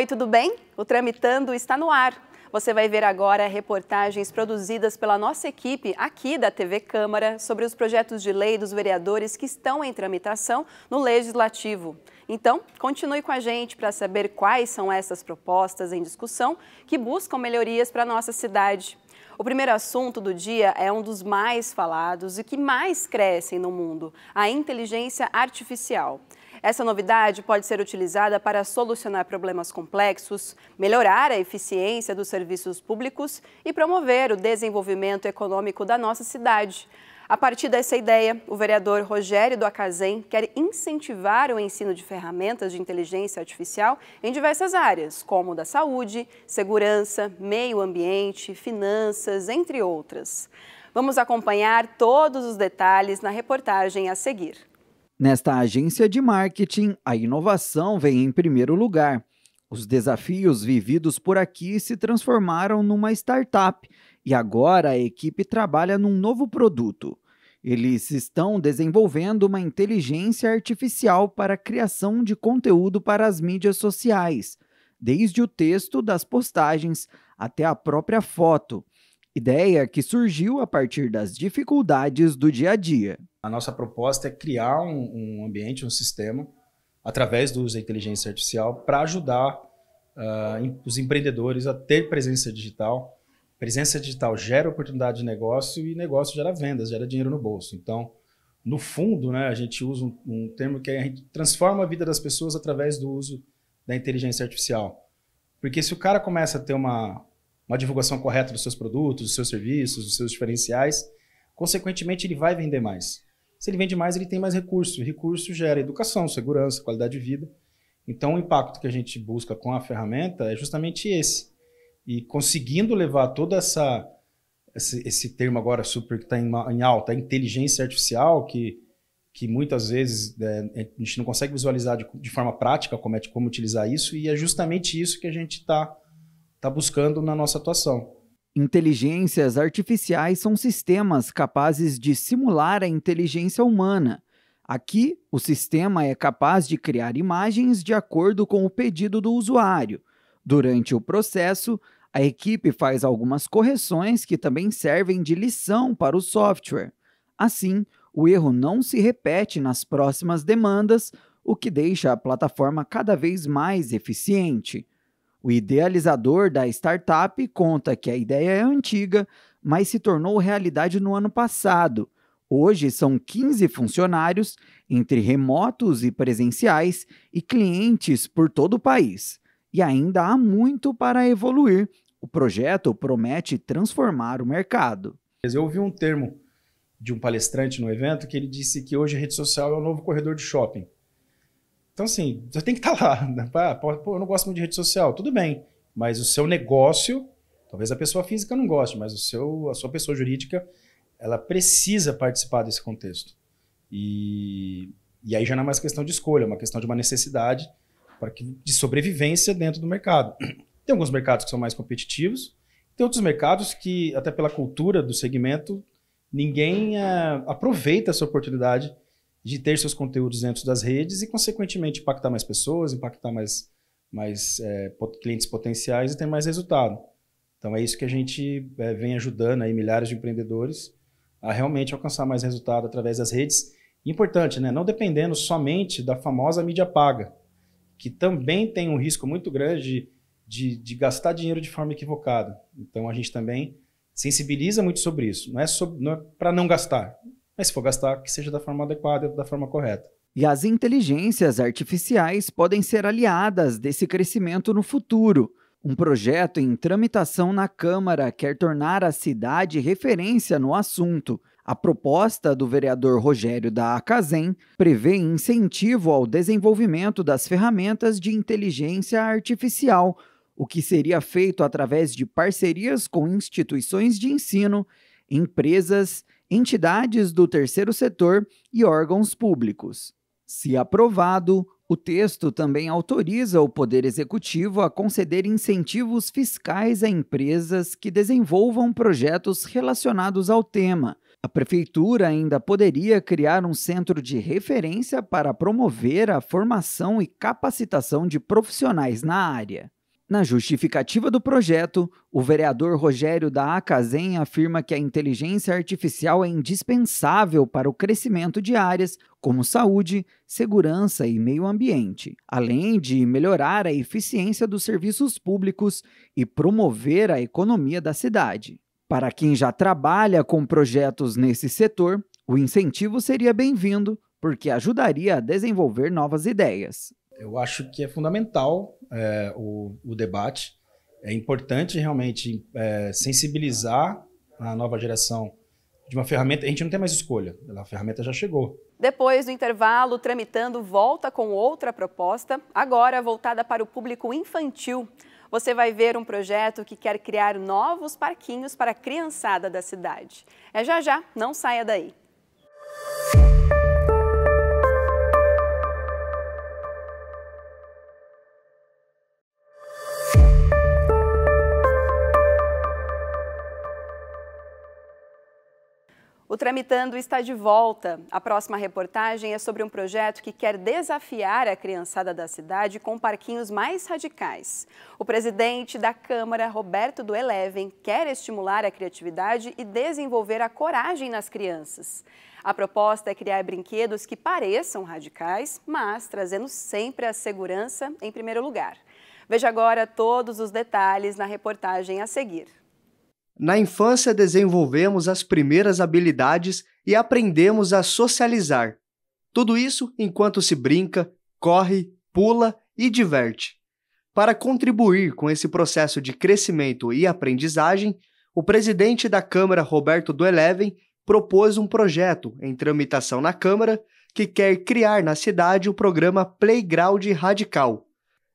Oi, tudo bem? O Tramitando está no ar. Você vai ver agora reportagens produzidas pela nossa equipe aqui da TV Câmara sobre os projetos de lei dos vereadores que estão em tramitação no Legislativo. Então, continue com a gente para saber quais são essas propostas em discussão que buscam melhorias para a nossa cidade. O primeiro assunto do dia é um dos mais falados e que mais crescem no mundo: a inteligência artificial. Essa novidade pode ser utilizada para solucionar problemas complexos, melhorar a eficiência dos serviços públicos e promover o desenvolvimento econômico da nossa cidade. A partir dessa ideia, o vereador Rogério do Acazem quer incentivar o ensino de ferramentas de inteligência artificial em diversas áreas, como da saúde, segurança, meio ambiente, finanças, entre outras. Vamos acompanhar todos os detalhes na reportagem a seguir. Nesta agência de marketing, a inovação vem em primeiro lugar. Os desafios vividos por aqui se transformaram numa startup e agora a equipe trabalha num novo produto. Eles estão desenvolvendo uma inteligência artificial para a criação de conteúdo para as mídias sociais, desde o texto das postagens até a própria foto. Ideia que surgiu a partir das dificuldades do dia a dia. A nossa proposta é criar um, um ambiente, um sistema, através do uso da inteligência artificial, para ajudar uh, os empreendedores a ter presença digital. Presença digital gera oportunidade de negócio e negócio gera vendas, gera dinheiro no bolso. Então, no fundo, né, a gente usa um, um termo que é, a gente transforma a vida das pessoas através do uso da inteligência artificial. Porque se o cara começa a ter uma, uma divulgação correta dos seus produtos, dos seus serviços, dos seus diferenciais, consequentemente ele vai vender mais. Se ele vende mais, ele tem mais recurso. E recurso gera educação, segurança, qualidade de vida. Então, o impacto que a gente busca com a ferramenta é justamente esse. E conseguindo levar toda essa esse, esse termo agora super que está em, em, alta, a inteligência artificial, que, que muitas vezes é, é, a gente não consegue visualizar de, de forma prática como, é, como utilizar isso, e é justamente isso que a gente está tá buscando na nossa atuação. Inteligências artificiais são sistemas capazes de simular a inteligência humana. Aqui, o sistema é capaz de criar imagens de acordo com o pedido do usuário. Durante o processo, a equipe faz algumas correções que também servem de lição para o software. Assim, o erro não se repete nas próximas demandas, o que deixa a plataforma cada vez mais eficiente. O idealizador da startup conta que a ideia é antiga, mas se tornou realidade no ano passado. Hoje são 15 funcionários, entre remotos e presenciais, e clientes por todo o país. E ainda há muito para evoluir. O projeto promete transformar o mercado. Eu ouvi um termo de um palestrante no evento que ele disse que hoje a rede social é o novo corredor de shopping. Então, assim, você tem que estar tá lá. Né? Pô, eu não gosto muito de rede social. Tudo bem, mas o seu negócio, talvez a pessoa física não goste, mas o seu, a sua pessoa jurídica, ela precisa participar desse contexto. E, e aí já não é mais questão de escolha, é uma questão de uma necessidade para que, de sobrevivência dentro do mercado. Tem alguns mercados que são mais competitivos, tem outros mercados que, até pela cultura do segmento, ninguém é, aproveita essa oportunidade de ter seus conteúdos dentro das redes e, consequentemente, impactar mais pessoas, impactar mais, mais é, clientes potenciais e ter mais resultado. Então, é isso que a gente é, vem ajudando aí milhares de empreendedores a realmente alcançar mais resultado através das redes. Importante, né? Não dependendo somente da famosa mídia paga, que também tem um risco muito grande de, de, de gastar dinheiro de forma equivocada. Então, a gente também sensibiliza muito sobre isso. Não é, é para não gastar, mas se for gastar, que seja da forma adequada, da forma correta. E as inteligências artificiais podem ser aliadas desse crescimento no futuro. Um projeto em tramitação na Câmara quer tornar a cidade referência no assunto. A proposta do vereador Rogério da Acazem prevê incentivo ao desenvolvimento das ferramentas de inteligência artificial, o que seria feito através de parcerias com instituições de ensino, empresas entidades do terceiro setor e órgãos públicos. Se aprovado, o texto também autoriza o Poder Executivo a conceder incentivos fiscais a empresas que desenvolvam projetos relacionados ao tema. A Prefeitura ainda poderia criar um centro de referência para promover a formação e capacitação de profissionais na área. Na justificativa do projeto, o vereador Rogério da Acazem afirma que a inteligência artificial é indispensável para o crescimento de áreas como saúde, segurança e meio ambiente, além de melhorar a eficiência dos serviços públicos e promover a economia da cidade. Para quem já trabalha com projetos nesse setor, o incentivo seria bem-vindo, porque ajudaria a desenvolver novas ideias eu acho que é fundamental é, o, o, debate. É importante realmente é, sensibilizar a nova geração de uma ferramenta. A gente não tem mais escolha, a ferramenta já chegou. Depois do intervalo, tramitando volta com outra proposta, agora voltada para o público infantil. Você vai ver um projeto que quer criar novos parquinhos para a criançada da cidade. É já já, não saia daí. O Tramitando está de volta. A próxima reportagem é sobre um projeto que quer desafiar a criançada da cidade com parquinhos mais radicais. O presidente da Câmara, Roberto do Eleven, quer estimular a criatividade e desenvolver a coragem nas crianças. A proposta é criar brinquedos que pareçam radicais, mas trazendo sempre a segurança em primeiro lugar. Veja agora todos os detalhes na reportagem a seguir. Na infância, desenvolvemos as primeiras habilidades e aprendemos a socializar. Tudo isso enquanto se brinca, corre, pula e diverte. Para contribuir com esse processo de crescimento e aprendizagem, o presidente da Câmara, Roberto do Eleven, propôs um projeto em tramitação na Câmara que quer criar na cidade o programa Playground Radical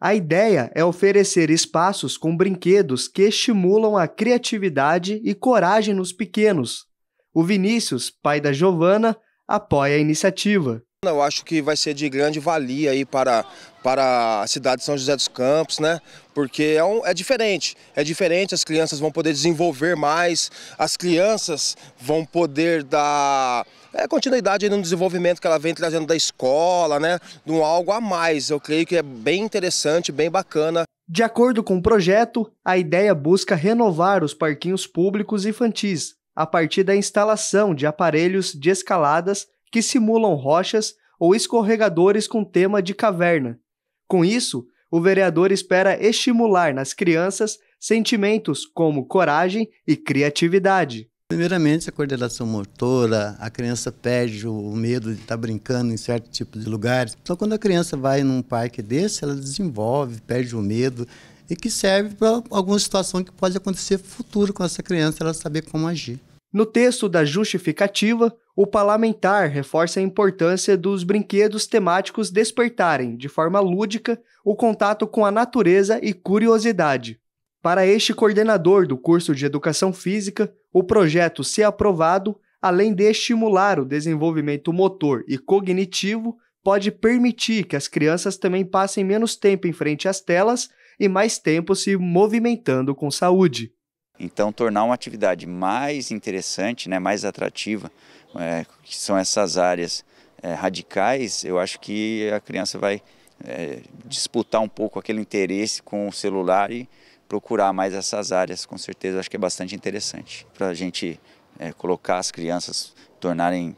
a ideia é oferecer espaços com brinquedos que estimulam a criatividade e coragem nos pequenos. O Vinícius, pai da Giovana, apoia a iniciativa. Eu acho que vai ser de grande valia aí para, para a cidade de São José dos Campos, né? Porque é, um, é diferente, é diferente, as crianças vão poder desenvolver mais, as crianças vão poder dar é, continuidade no desenvolvimento que ela vem trazendo da escola, né? De um algo a mais, eu creio que é bem interessante, bem bacana. De acordo com o projeto, a ideia busca renovar os parquinhos públicos infantis a partir da instalação de aparelhos de escaladas que simulam rochas ou escorregadores com tema de caverna. Com isso, o vereador espera estimular nas crianças sentimentos como coragem e criatividade. Primeiramente, a coordenação motora, a criança perde o medo de estar tá brincando em certo tipo de lugares. Então, quando a criança vai num parque desse, ela desenvolve, perde o medo e que serve para alguma situação que pode acontecer futuro com essa criança, ela saber como agir. No texto da justificativa, o parlamentar reforça a importância dos brinquedos temáticos despertarem, de forma lúdica, o contato com a natureza e curiosidade. Para este coordenador do curso de Educação Física, o projeto, ser aprovado, além de estimular o desenvolvimento motor e cognitivo, pode permitir que as crianças também passem menos tempo em frente às telas e mais tempo se movimentando com saúde. Então, tornar uma atividade mais interessante, né, mais atrativa, é, que são essas áreas é, radicais, eu acho que a criança vai é, disputar um pouco aquele interesse com o celular e procurar mais essas áreas, com certeza, acho que é bastante interessante para a gente é, colocar as crianças, tornarem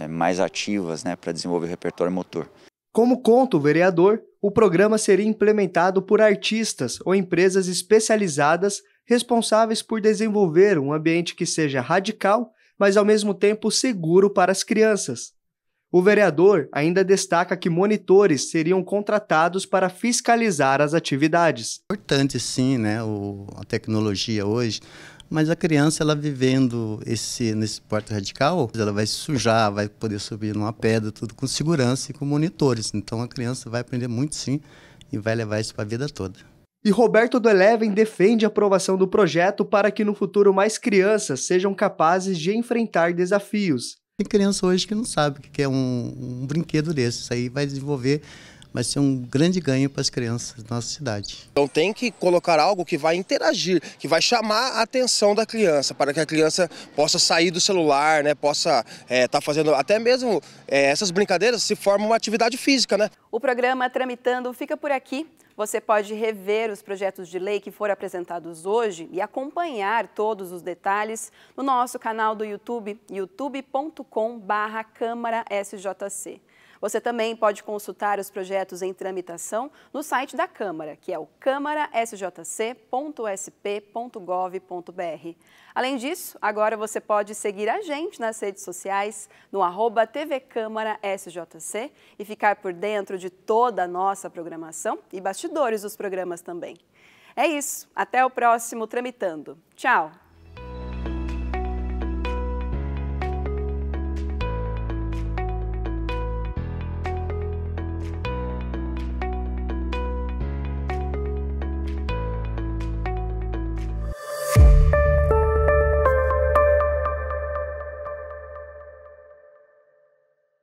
é, mais ativas né, para desenvolver o repertório motor. Como conta o vereador, o programa seria implementado por artistas ou empresas especializadas responsáveis por desenvolver um ambiente que seja radical, mas ao mesmo tempo seguro para as crianças. O vereador ainda destaca que monitores seriam contratados para fiscalizar as atividades. Importante sim, né, o, a tecnologia hoje, mas a criança ela vivendo esse nesse porto radical, ela vai se sujar, vai poder subir numa pedra, tudo com segurança e com monitores. Então a criança vai aprender muito sim e vai levar isso para a vida toda. E Roberto do Eleven defende a aprovação do projeto para que no futuro mais crianças sejam capazes de enfrentar desafios. Tem criança hoje que não sabe o que é um, um brinquedo desse. Isso aí vai desenvolver vai ser um grande ganho para as crianças da nossa cidade. Então tem que colocar algo que vai interagir, que vai chamar a atenção da criança, para que a criança possa sair do celular, né? possa estar eh, é, tá fazendo até mesmo é, essas brincadeiras se formam uma atividade física. Né? O programa Tramitando fica por aqui. Você pode rever os projetos de lei que foram apresentados hoje e acompanhar todos os detalhes no nosso canal do YouTube, youtube.com.br Câmara SJC. Você também pode consultar os projetos em tramitação no site da Câmara, que é o câmarasjc.sp.gov.br. Além disso, agora você pode seguir a gente nas redes sociais, no arroba TV Câmara SJC e ficar por dentro de toda a nossa programação e bastidores dos programas também. É isso, até o próximo Tramitando. Tchau!